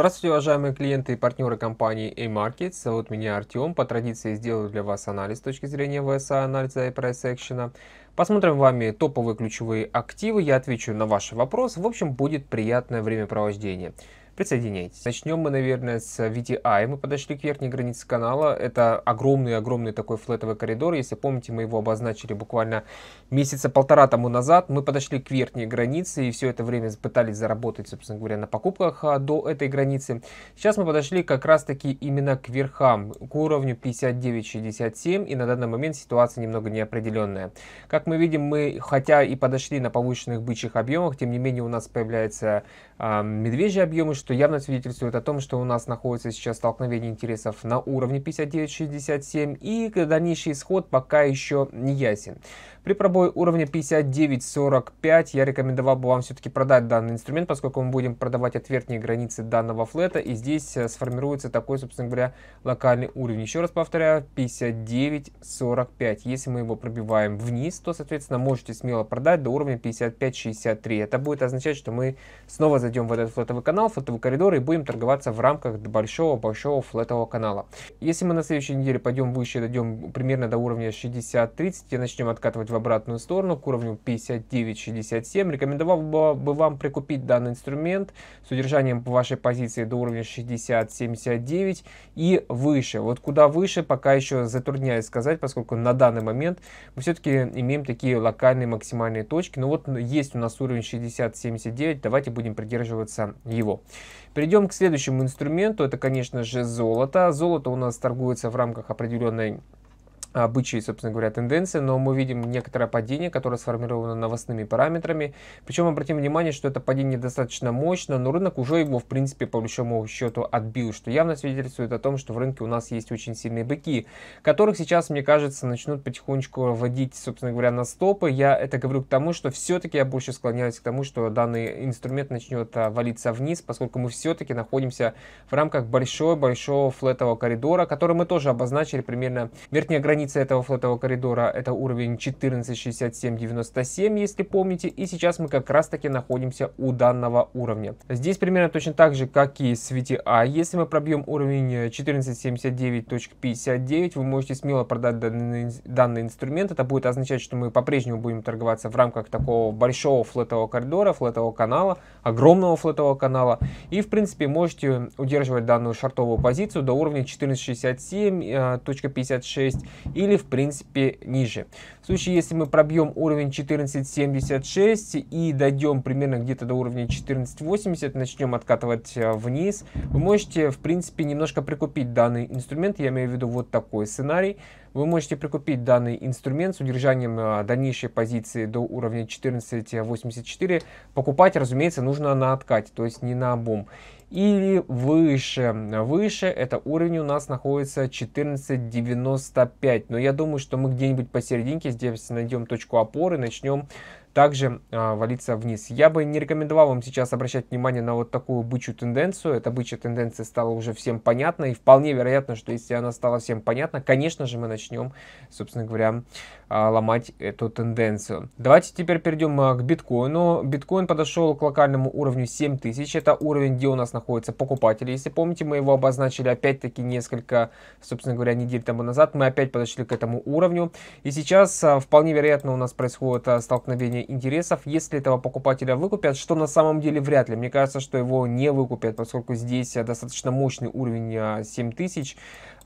Здравствуйте, уважаемые клиенты и партнеры компании A-Markets. Зовут меня Артем. По традиции сделаю для вас анализ с точки зрения VSA, анализа и прайс-экшена. Посмотрим вами топовые ключевые активы. Я отвечу на ваши вопросы. В общем, будет приятное времяпровождение присоединяйтесь. Начнем мы, наверное, с VTI. Мы подошли к верхней границе канала. Это огромный-огромный такой флетовый коридор. Если помните, мы его обозначили буквально месяца полтора тому назад. Мы подошли к верхней границе и все это время пытались заработать, собственно говоря, на покупках а, до этой границы. Сейчас мы подошли как раз-таки именно к верхам, к уровню 59.67 и на данный момент ситуация немного неопределенная. Как мы видим, мы хотя и подошли на повышенных бычьих объемах, тем не менее у нас появляются э, а, медвежьи объемы, что что явно свидетельствует о том, что у нас находится сейчас столкновение интересов на уровне 59-67 и дальнейший исход пока еще не ясен. При пробое уровня 59.45 я рекомендовал бы вам все-таки продать данный инструмент, поскольку мы будем продавать от верхней границы данного флета, и здесь э, сформируется такой, собственно говоря, локальный уровень. Еще раз повторяю, 59.45. Если мы его пробиваем вниз, то, соответственно, можете смело продать до уровня 55.63. Это будет означать, что мы снова зайдем в этот флетовый канал, флетовый коридор и будем торговаться в рамках большого-большого флетового канала. Если мы на следующей неделе пойдем выше, дойдем примерно до уровня 60.30, и начнем откатывать в обратную сторону к уровню 59.67. Рекомендовал бы вам прикупить данный инструмент с удержанием вашей позиции до уровня 60.79 и выше. Вот куда выше, пока еще затрудняюсь сказать, поскольку на данный момент мы все-таки имеем такие локальные максимальные точки. Но вот есть у нас уровень 60.79, давайте будем придерживаться его. Перейдем к следующему инструменту, это, конечно же, золото. Золото у нас торгуется в рамках определенной обычаи, собственно говоря, тенденции, но мы видим некоторое падение, которое сформировано новостными параметрами. Причем обратим внимание, что это падение достаточно мощно, но рынок уже его, в принципе, по большому счету отбил, что явно свидетельствует о том, что в рынке у нас есть очень сильные быки, которых сейчас, мне кажется, начнут потихонечку вводить, собственно говоря, на стопы. Я это говорю к тому, что все-таки я больше склоняюсь к тому, что данный инструмент начнет а, валиться вниз, поскольку мы все-таки находимся в рамках большого большого флетового коридора, который мы тоже обозначили примерно верхняя граница Граница этого флотового коридора это уровень 146797, если помните. И сейчас мы как раз таки находимся у данного уровня. Здесь примерно точно так же, как и с VTA. Если мы пробьем уровень 1479.59, вы можете смело продать данный, данный инструмент. Это будет означать, что мы по-прежнему будем торговаться в рамках такого большого флотового коридора, флотового канала, огромного флотового канала. И в принципе можете удерживать данную шартовую позицию до уровня 1467.56 или в принципе ниже. В случае, если мы пробьем уровень 1476 и дойдем примерно где-то до уровня 1480, начнем откатывать э, вниз, вы можете в принципе немножко прикупить данный инструмент, я имею в виду вот такой сценарий. Вы можете прикупить данный инструмент с удержанием э, дальнейшей позиции до уровня 1484. Покупать, разумеется, нужно на откате, то есть не на обум или выше. Выше это уровень у нас находится 14.95. Но я думаю, что мы где-нибудь посерединке здесь найдем точку опоры, начнем также а, валиться вниз. Я бы не рекомендовал вам сейчас обращать внимание на вот такую бычью тенденцию. Эта бычья тенденция стала уже всем понятна, и вполне вероятно, что если она стала всем понятна, конечно же, мы начнем, собственно говоря, а, ломать эту тенденцию. Давайте теперь перейдем а, к биткоину. Биткоин подошел к локальному уровню 7000. Это уровень, где у нас находятся покупатели. Если помните, мы его обозначили опять-таки несколько, собственно говоря, недель тому назад. Мы опять подошли к этому уровню. И сейчас а, вполне вероятно у нас происходит а, столкновение интересов, если этого покупателя выкупят, что на самом деле вряд ли. Мне кажется, что его не выкупят, поскольку здесь э, достаточно мощный уровень 7000,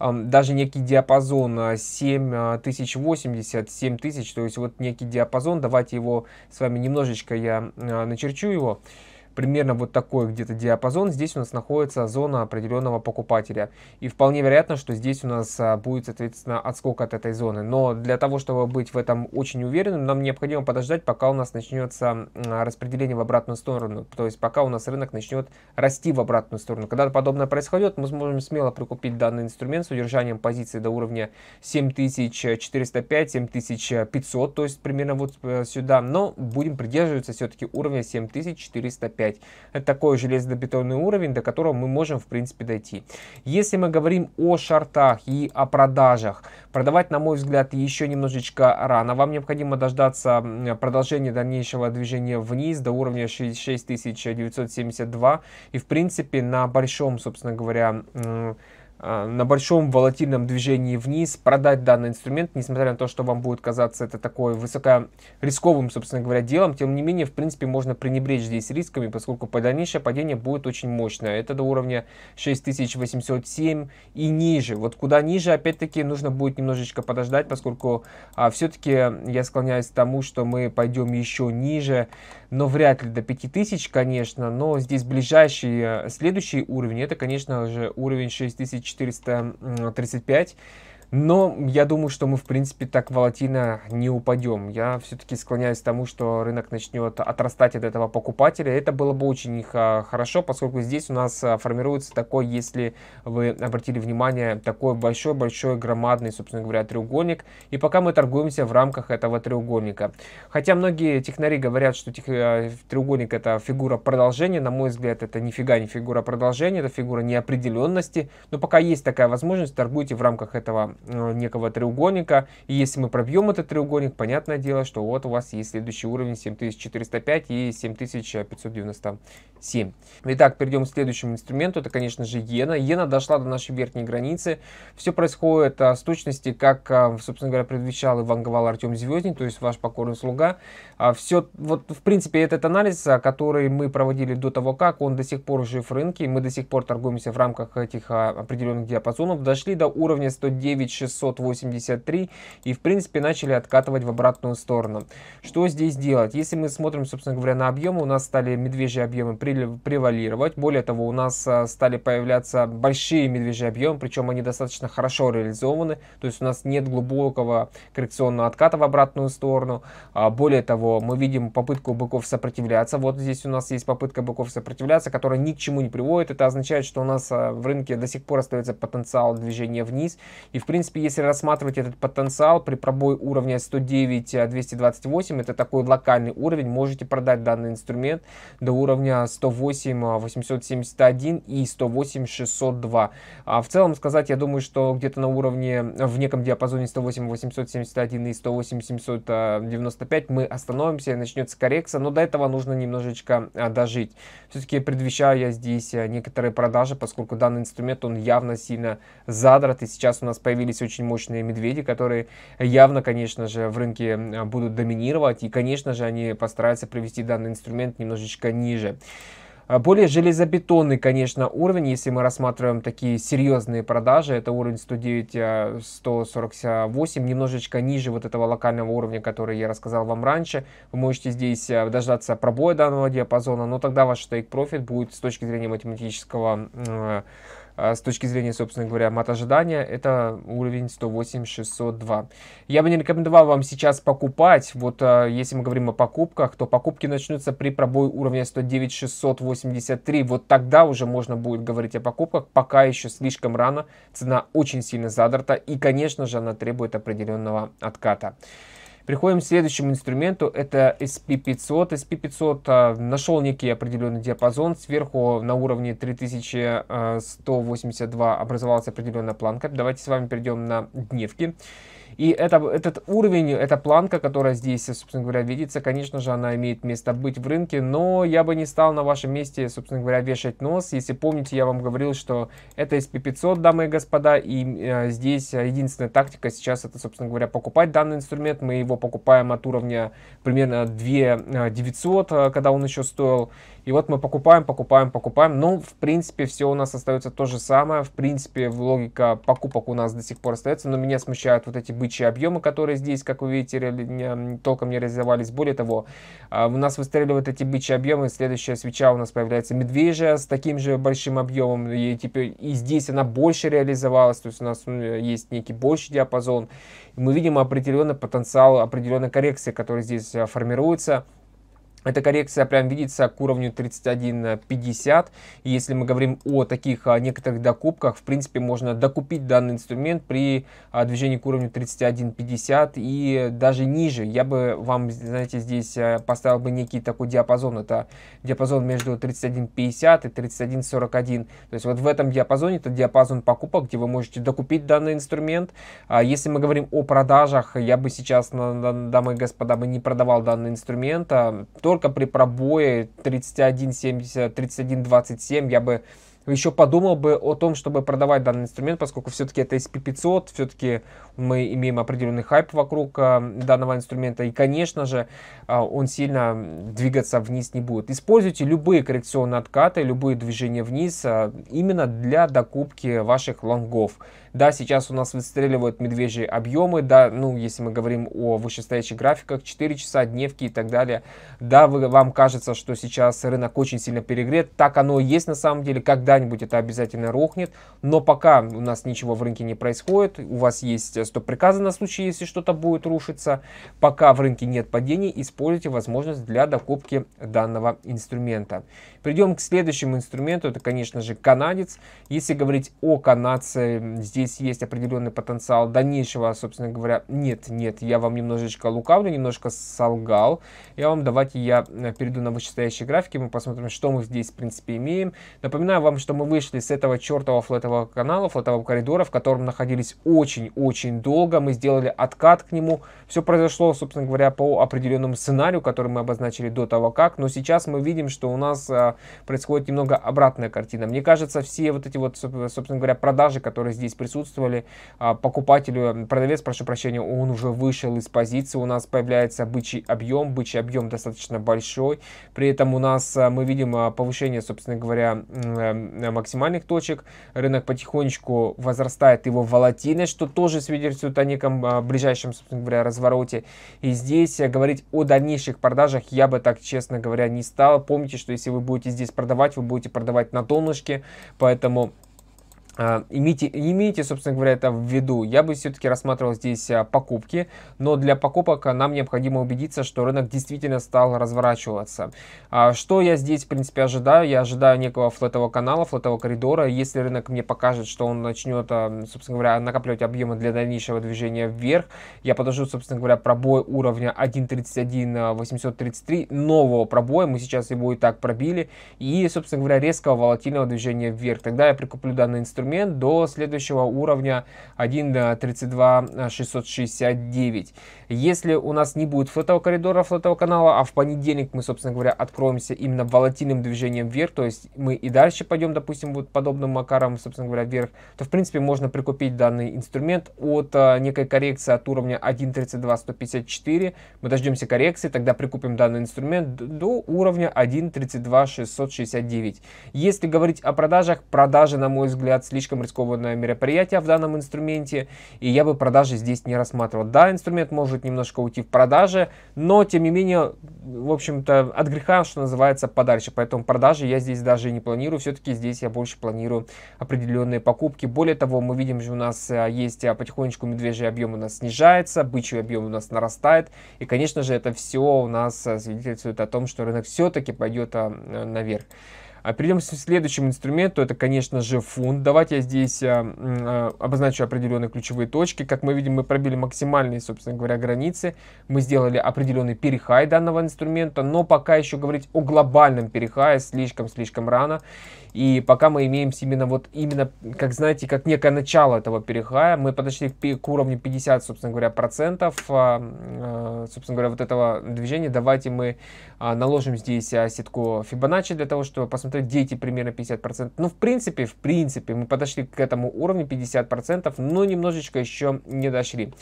э, даже некий диапазон 7080, э, 7000, то есть вот некий диапазон, давайте его с вами немножечко я начерчу его примерно вот такой где-то диапазон. Здесь у нас находится зона определенного покупателя. И вполне вероятно, что здесь у нас а, будет, соответственно, отскок от этой зоны. Но для того, чтобы быть в этом очень уверенным, нам необходимо подождать, пока у нас начнется распределение в обратную сторону. То есть пока у нас рынок начнет расти в обратную сторону. Когда подобное происходит мы сможем смело прикупить данный инструмент с удержанием позиции до уровня 7405-7500, то есть примерно вот э, сюда. Но будем придерживаться все-таки уровня 7405. 5. Это такой железобетонный уровень, до которого мы можем, в принципе, дойти. Если мы говорим о шортах и о продажах, продавать, на мой взгляд, еще немножечко рано. Вам необходимо дождаться продолжения дальнейшего движения вниз до уровня 6972. И, в принципе, на большом, собственно говоря, Э, на большом волатильном движении вниз продать данный инструмент, несмотря на то, что вам будет казаться это такое высокорисковым, собственно говоря, делом, тем не менее, в принципе, можно пренебречь здесь рисками, поскольку дальнейшее падение будет очень мощное. Это до уровня 6807 и ниже. Вот куда ниже, опять-таки, нужно будет немножечко подождать, поскольку а, все-таки я склоняюсь к тому, что мы пойдем еще ниже, но вряд ли до 5000, конечно, но здесь ближайший э, следующий уровень, это, конечно же, уровень 6000. 435 но я думаю, что мы, в принципе, так волатильно не упадем. Я все-таки склоняюсь к тому, что рынок начнет отрастать от этого покупателя. Это было бы очень а, хорошо, поскольку здесь у нас а, формируется такой, если вы обратили внимание, такой большой-большой громадный, собственно говоря, треугольник. И пока мы торгуемся в рамках этого треугольника. Хотя многие технари говорят, что а, треугольник это фигура продолжения. На мой взгляд, это нифига не фигура продолжения, это фигура неопределенности. Но пока есть такая возможность, торгуйте в рамках этого Э, некого треугольника. И если мы пробьем этот треугольник, понятное дело, что вот у вас есть следующий уровень 7405 и 7597. Итак, перейдем к следующему инструменту. Это, конечно же, иена. Иена дошла до нашей верхней границы. Все происходит а, с точности, как, а, собственно говоря, предвещал и ванговал Артем Звездин, то есть ваш покорный слуга. А, все, вот, в принципе, этот анализ, а, который мы проводили до того, как он до сих пор жив в рынке, мы до сих пор торгуемся в рамках этих а, определенных диапазонов, дошли до уровня 109 9683 и, в принципе, начали откатывать в обратную сторону. Что здесь делать? Если мы смотрим, собственно говоря, на объемы, у нас стали медвежьи объемы превалировать. Более того, у нас а, стали появляться большие медвежьи объемы, причем они достаточно хорошо реализованы, то есть у нас нет глубокого коррекционного отката в обратную сторону. А, более того, мы видим попытку быков сопротивляться. Вот здесь у нас есть попытка быков сопротивляться, которая ни к чему не приводит. Это означает, что у нас а, в рынке до сих пор остается потенциал движения вниз. И в принципе, если рассматривать этот потенциал при пробой уровня 109-228, э, это такой локальный уровень, можете продать данный инструмент до уровня 108-871 э, и 108-602. А в целом сказать, я думаю, что где-то на уровне, в неком диапазоне 108-871 и 108-795 мы остановимся и начнется коррекция, но до этого нужно немножечко э, дожить. Все-таки предвещаю я здесь некоторые продажи, поскольку данный инструмент, он явно сильно задрат, и сейчас у нас появились появились очень мощные медведи, которые явно, конечно же, в рынке будут доминировать, и, конечно же, они постараются привести данный инструмент немножечко ниже. А более железобетонный, конечно, уровень, если мы рассматриваем такие серьезные продажи, это уровень 109-148, а, немножечко ниже вот этого локального уровня, который я рассказал вам раньше. Вы можете здесь а, дождаться пробоя данного диапазона, но тогда ваш стейк-профит будет с точки зрения математического а с точки зрения, собственно говоря, мат ожидания, это уровень 108-602. Я бы не рекомендовал вам сейчас покупать. Вот а, если мы говорим о покупках, то покупки начнутся при пробое уровня 109-683. Вот тогда уже можно будет говорить о покупках. Пока еще слишком рано. Цена очень сильно задорта и, конечно же, она требует определенного отката. Приходим к следующему инструменту, это SP500. SP500 а, нашел некий определенный диапазон, сверху на уровне 3182 а, образовалась определенная планка. Давайте с вами перейдем на дневки. И это, этот уровень, эта планка, которая здесь, собственно говоря, видится, конечно же, она имеет место быть в рынке, но я бы не стал на вашем месте, собственно говоря, вешать нос. Если помните, я вам говорил, что это SP500, дамы и господа, и э, здесь единственная тактика сейчас это, собственно говоря, покупать данный инструмент. Мы его покупаем от уровня примерно 2900, э, э, когда он еще стоил. И вот мы покупаем, покупаем, покупаем. Ну, в принципе, все у нас остается то же самое. В принципе, логика покупок у нас до сих пор остается. Но меня смущают вот эти бычьи объемы, которые здесь, как вы видите, ре... толком не реализовались. Более того, а, у нас выстреливают эти бычьи объемы. Следующая свеча у нас появляется медвежья с таким же большим объемом. И, теперь, типа, и здесь она больше реализовалась. То есть у нас есть некий больший диапазон. мы видим определенный потенциал, определенная коррекция, которая здесь а, формируется. Эта коррекция прям видится к уровню 31.50. если мы говорим о таких а, некоторых докупках, в принципе, можно докупить данный инструмент при а, движении к уровню 31.50 и даже ниже. Я бы вам, знаете, здесь э, поставил бы некий такой диапазон. Это диапазон между 31.50 и 31.41. То есть вот в этом диапазоне, это диапазон покупок, где вы можете докупить данный инструмент. А если мы говорим о продажах, я бы сейчас, дамы и господа, бы не продавал данный инструмент. То только при пробое 31-70, 31-27 я бы еще подумал бы о том, чтобы продавать данный инструмент, поскольку все-таки это SP500, все-таки мы имеем определенный хайп вокруг а, данного инструмента, и, конечно же, а, он сильно двигаться вниз не будет. Используйте любые коррекционные откаты, любые движения вниз а, именно для докупки ваших лонгов. Да, сейчас у нас выстреливают медвежьи объемы, да, ну, если мы говорим о вышестоящих графиках, 4 часа, дневки и так далее. Да, вы, вам кажется, что сейчас рынок очень сильно перегрет, так оно и есть на самом деле, когда когда-нибудь это обязательно рухнет, но пока у нас ничего в рынке не происходит, у вас есть стоп-приказы на случай, если что-то будет рушиться, пока в рынке нет падений, используйте возможность для докупки данного инструмента. Придем к следующему инструменту, это, конечно же, канадец. Если говорить о канадце, здесь есть определенный потенциал дальнейшего, собственно говоря, нет, нет, я вам немножечко лукавлю, немножко солгал. Я вам давайте я э, перейду на вышестоящие графики, мы посмотрим, что мы здесь, в принципе, имеем. Напоминаю вам, что мы вышли с этого чертового флотового канала, флотового коридора, в котором находились очень-очень долго. Мы сделали откат к нему. Все произошло, собственно говоря, по определенному сценарию, который мы обозначили до того как. Но сейчас мы видим, что у нас а, происходит немного обратная картина. Мне кажется, все вот эти вот, собственно говоря, продажи, которые здесь присутствовали, а, покупателю, э, продавец, прошу прощения, он уже вышел из позиции. У нас появляется бычий объем. Бычий объем достаточно большой. При этом у нас а, мы видим повышение, собственно говоря, эм, Э, максимальных точек. Рынок потихонечку возрастает его волатильность, что тоже свидетельствует о неком а, ближайшем, собственно говоря, развороте. И здесь э, говорить о дальнейших продажах я бы так, честно говоря, не стал. Помните, что если вы будете здесь продавать, вы будете продавать на донышке, поэтому а, имейте, имейте, собственно говоря, это в виду. Я бы все-таки рассматривал здесь а, покупки, но для покупок а, нам необходимо убедиться, что рынок действительно стал разворачиваться. Что я здесь, в принципе, ожидаю? Я ожидаю некого флетового канала, флетового коридора. Если рынок мне покажет, что он начнет, собственно говоря, накапливать объемы для дальнейшего движения вверх, я подожду, собственно говоря, пробой уровня 1.31.833, нового пробоя. Мы сейчас его и так пробили. И, собственно говоря, резкого волатильного движения вверх. Тогда я прикуплю данный инструмент инструмент до следующего уровня 1.32669. Если у нас не будет флотового коридора, флотового канала, а в понедельник мы, собственно говоря, откроемся именно волатильным движением вверх, то есть мы и дальше пойдем, допустим, вот подобным макаром, собственно говоря, вверх, то, в принципе, можно прикупить данный инструмент от а, некой коррекции от уровня 1.32.154. Мы дождемся коррекции, тогда прикупим данный инструмент до уровня 1.32.669. Если говорить о продажах, продажи, на мой взгляд, слишком рискованное мероприятие в данном инструменте, и я бы продажи здесь не рассматривал. Да, инструмент может немножко уйти в продаже, но тем не менее, в общем-то, от греха, что называется, подальше. Поэтому продажи я здесь даже не планирую, все-таки здесь я больше планирую определенные покупки. Более того, мы видим, что у нас э, есть э, потихонечку медвежий объем у нас снижается, бычий объем у нас нарастает, и, конечно же, это все у нас э, свидетельствует о том, что рынок все-таки пойдет наверх. А перейдем к следующему инструменту, это, конечно же, фунт. Давайте я здесь э, э, обозначу определенные ключевые точки. Как мы видим, мы пробили максимальные, собственно говоря, границы. Мы сделали определенный перехай данного инструмента, но пока еще говорить о глобальном перехае слишком-слишком рано. И пока мы имеем именно вот именно, как знаете, как некое начало этого перехая, мы подошли к, к уровню 50, собственно говоря, процентов, а, э, собственно говоря, вот этого движения. Давайте мы а, наложим здесь а, сетку Fibonacci для того, чтобы посмотреть, где эти примерно 50%. Ну, в принципе, в принципе, мы подошли к этому уровню 50%, но немножечко еще не дошли.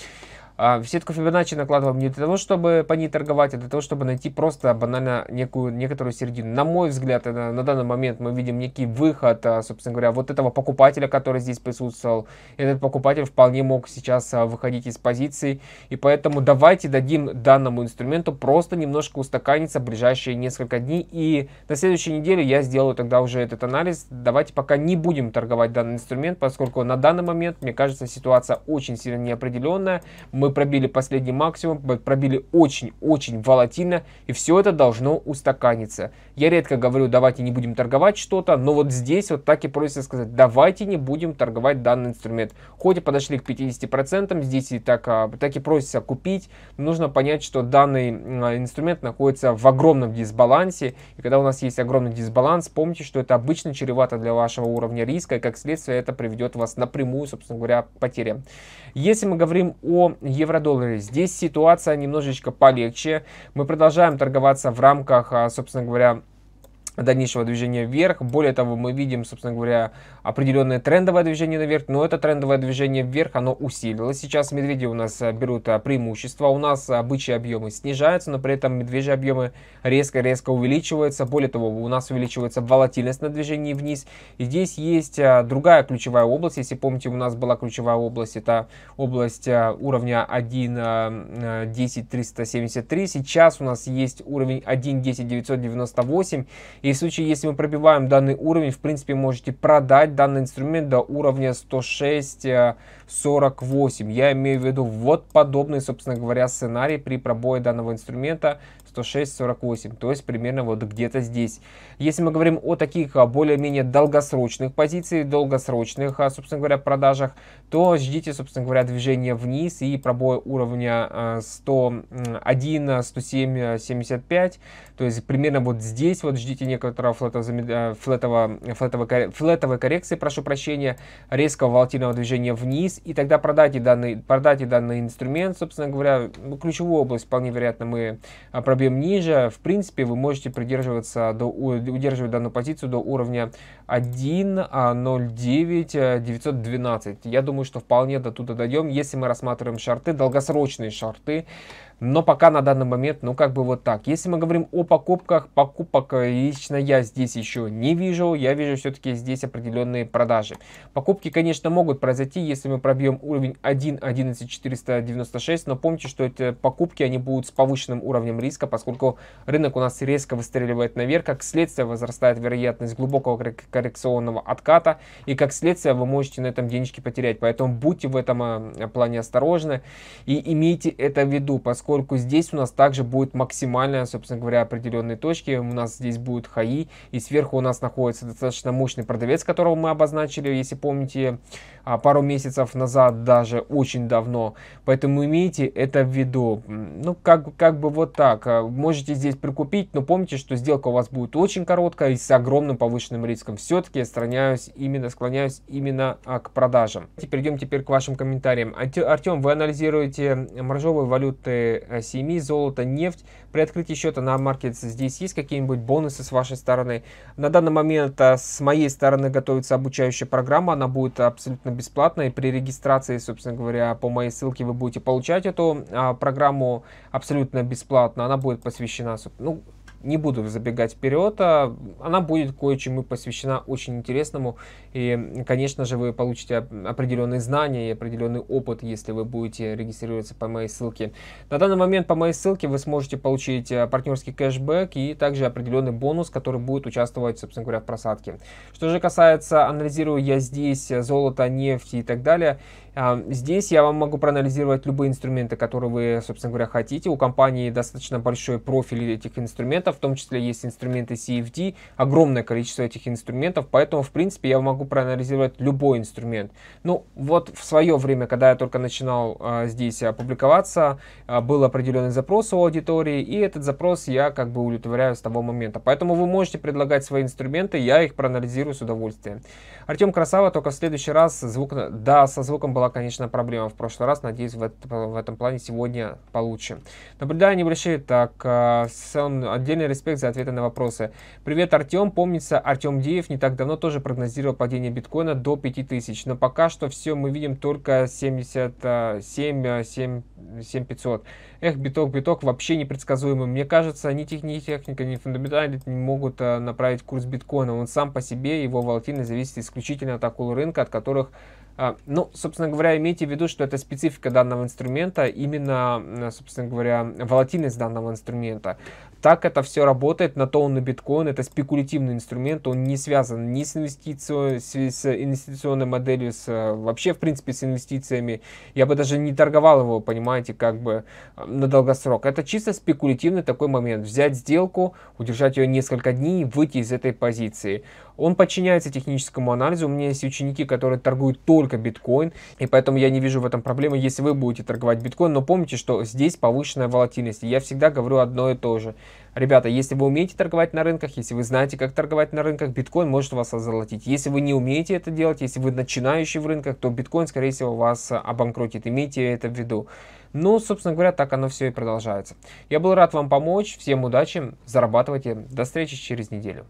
В а, сетку Фибоначчи накладываем не для того, чтобы по ней торговать, а для того, чтобы найти просто банально некую, некоторую середину. На мой взгляд, на данный момент мы видим некий выход, а, собственно говоря, вот этого покупателя, который здесь присутствовал. Этот покупатель вполне мог сейчас а, выходить из позиции и поэтому давайте дадим данному инструменту просто немножко устаканиться в ближайшие несколько дней, и на следующей неделе я сделаю тогда уже этот анализ. Давайте пока не будем торговать данный инструмент, поскольку на данный момент, мне кажется, ситуация очень сильно неопределенная мы пробили последний максимум, пробили очень-очень волатильно, и все это должно устаканиться. Я редко говорю, давайте не будем торговать что-то, но вот здесь вот так и просится сказать, давайте не будем торговать данный инструмент. Хоть и подошли к 50%, здесь и так, а, так и просится купить, но нужно понять, что данный а, инструмент находится в огромном дисбалансе, и когда у нас есть огромный дисбаланс, помните, что это обычно чревато для вашего уровня риска, и как следствие это приведет вас напрямую, собственно говоря, к потерям. Если мы говорим о евро доллары Здесь ситуация немножечко полегче. Мы продолжаем торговаться в рамках, а, собственно говоря, дальнейшего движения вверх. Более того, мы видим, собственно говоря, определенное трендовое движение наверх, но это трендовое движение вверх, оно усилилось. Сейчас медведи у нас э, берут э, преимущество, у нас обычные объемы снижаются, но при этом медвежьи объемы резко-резко увеличиваются. Более того, у нас увеличивается волатильность на движении вниз. И здесь есть э, другая ключевая область. Если помните, у нас была ключевая область, это область уровня 1.10.373. Сейчас у нас есть уровень 1.10.998. И в случае, если мы пробиваем данный уровень, в принципе, можете продать данный инструмент до уровня 106.48. Я имею в виду вот подобный, собственно говоря, сценарий при пробое данного инструмента 106.48, то есть примерно вот где-то здесь. Если мы говорим о таких а, более-менее долгосрочных позициях, долгосрочных, а, собственно говоря, продажах, то ждите, собственно говоря, движения вниз и пробоя уровня 101,107,75, а, то есть примерно вот здесь вот ждите некоторого флетового, э, флетового, флетовой, флетовой коррекции, прошу прощения, резкого волатильного движения вниз, и тогда продайте данный, продайте данный инструмент, собственно говоря, ну, ключевую область вполне вероятно мы а, пробьем ниже. В принципе, вы можете придерживаться, до, удерживать данную позицию до уровня 1.09.912. А, э, Я думаю, что вполне до туда дойдем, если мы рассматриваем шарты, долгосрочные шарты, но пока на данный момент, ну как бы вот так. Если мы говорим о покупках, покупок э, лично я здесь еще не вижу. Я вижу все-таки здесь определенные продажи. Покупки, конечно, могут произойти, если мы пробьем уровень 1.11496. Но помните, что эти покупки, они будут с повышенным уровнем риска, поскольку рынок у нас резко выстреливает наверх. Как следствие возрастает вероятность глубокого коррекционного отката. И как следствие вы можете на этом денежки потерять. Поэтому будьте в этом а, плане осторожны и имейте это в виду, поскольку поскольку здесь у нас также будет максимальная, собственно говоря, определенные точки. У нас здесь будет хаи, и сверху у нас находится достаточно мощный продавец, которого мы обозначили, если помните, а, пару месяцев назад, даже очень давно. Поэтому имейте это в виду. Ну, как, как бы вот так. А, можете здесь прикупить, но помните, что сделка у вас будет очень короткая и с огромным повышенным риском. Все-таки я страняюсь именно, склоняюсь именно а, к продажам. Теперь перейдем теперь к вашим комментариям. Артем, вы анализируете маржовые валюты Э, семи золото, нефть. При открытии счета на Markets здесь есть какие-нибудь бонусы с вашей стороны? На данный момент э, с моей стороны готовится обучающая программа, она будет абсолютно бесплатной. При регистрации, собственно говоря, по моей ссылке вы будете получать эту а, программу абсолютно бесплатно. Она будет посвящена, ну, не буду забегать вперед, а она будет кое-чему посвящена очень интересному. И, конечно же, вы получите определенные знания и определенный опыт, если вы будете регистрироваться по моей ссылке. На данный момент по моей ссылке вы сможете получить э, партнерский кэшбэк и также определенный бонус, который будет участвовать, собственно говоря, в просадке. Что же касается, анализирую я здесь э, золото, нефть и так далее, а, здесь я вам могу проанализировать любые инструменты, которые вы, собственно говоря, хотите. У компании достаточно большой профиль этих инструментов, в том числе есть инструменты CFD, огромное количество этих инструментов, поэтому, в принципе, я могу проанализировать любой инструмент. Ну, вот в свое время, когда я только начинал а, здесь а, публиковаться, был определенный запрос у аудитории, и этот запрос я как бы удовлетворяю с того момента. Поэтому вы можете предлагать свои инструменты, я их проанализирую с удовольствием. Артем Красава только в следующий раз звук, да, со звуком был была, конечно, проблема в прошлый раз. Надеюсь, в, это, в этом плане сегодня получше. Наблюдая небольшие. Так, э, Сэн, отдельный респект за ответы на вопросы. Привет, Артем. Помнится, Артем Деев не так давно тоже прогнозировал падение биткоина до 5000. Но пока что все мы видим только 77, 7500. Э, э, Эх, биток, биток вообще непредсказуемый. Мне кажется, ни, техника, ни техника, ни фундаментально не могут направить курс биткоина. Он сам по себе, его волатильность зависит исключительно от акул рынка, от которых а, ну, собственно говоря, имейте в виду, что это специфика данного инструмента, именно, собственно говоря, волатильность данного инструмента. Так это все работает, на то он и биткоин, это спекулятивный инструмент, он не связан ни с, инвестицией, с инвестиционной моделью, с, вообще в принципе с инвестициями. Я бы даже не торговал его, понимаете, как бы э, на долгосрок. Это чисто спекулятивный такой момент. Взять сделку, удержать ее несколько дней, выйти из этой позиции. Он подчиняется техническому анализу. У меня есть ученики, которые торгуют только биткоин, и поэтому я не вижу в этом проблемы, если вы будете торговать биткоин. Но помните, что здесь повышенная волатильность. Я всегда говорю одно и то же. Ребята, если вы умеете торговать на рынках, если вы знаете, как торговать на рынках, биткоин может вас озолотить. Если вы не умеете это делать, если вы начинающий в рынках, то биткоин, скорее всего, вас а, обанкротит. Имейте это в виду. Ну, собственно говоря, так оно все и продолжается. Я был рад вам помочь. Всем удачи, зарабатывайте. До встречи через неделю.